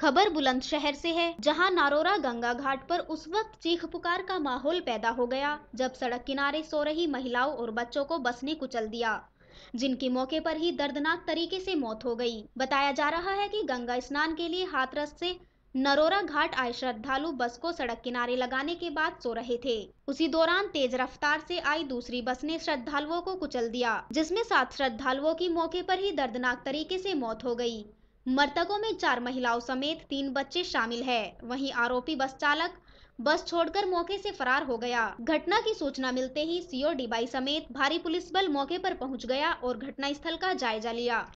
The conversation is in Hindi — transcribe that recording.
खबर बुलंदशहर से है जहां नारोरा गंगा घाट पर उस वक्त चीख पुकार का माहौल पैदा हो गया जब सड़क किनारे सो रही महिलाओं और बच्चों को बस ने कुचल दिया जिनकी मौके पर ही दर्दनाक तरीके से मौत हो गई बताया जा रहा है कि गंगा स्नान के लिए हाथरस से नरोरा घाट आए श्रद्धालु बस को सड़क किनारे लगाने के बाद सो रहे थे उसी दौरान तेज रफ्तार से आई दूसरी बस ने श्रद्धालुओं को कुचल दिया जिसमें सात श्रद्धालुओं की मौके पर ही दर्दनाक तरीके से मौत हो गई मृतकों में चार महिलाओं समेत तीन बच्चे शामिल है वहीं आरोपी बस चालक बस छोड़कर मौके से फरार हो गया घटना की सूचना मिलते ही सीओ डीबाई समेत भारी पुलिस बल मौके पर पहुंच गया और घटना स्थल का जायजा लिया